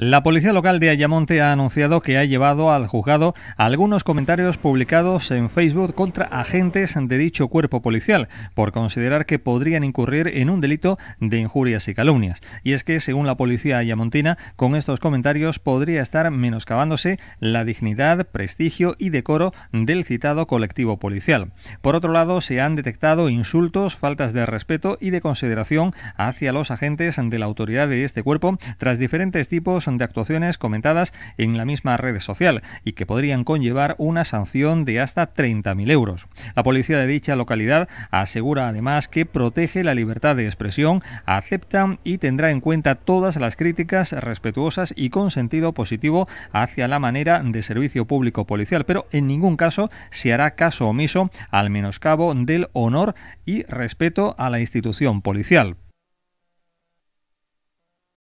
La policía local de Ayamonte ha anunciado que ha llevado al juzgado algunos comentarios publicados en Facebook contra agentes de dicho cuerpo policial por considerar que podrían incurrir en un delito de injurias y calumnias. Y es que, según la policía ayamontina, con estos comentarios podría estar menoscabándose la dignidad, prestigio y decoro del citado colectivo policial. Por otro lado, se han detectado insultos, faltas de respeto y de consideración hacia los agentes de la autoridad de este cuerpo tras diferentes tipos de actuaciones comentadas en la misma red social y que podrían conllevar una sanción de hasta 30.000 euros. La policía de dicha localidad asegura además que protege la libertad de expresión, acepta y tendrá en cuenta todas las críticas respetuosas y con sentido positivo hacia la manera de servicio público policial, pero en ningún caso se hará caso omiso al menoscabo del honor y respeto a la institución policial.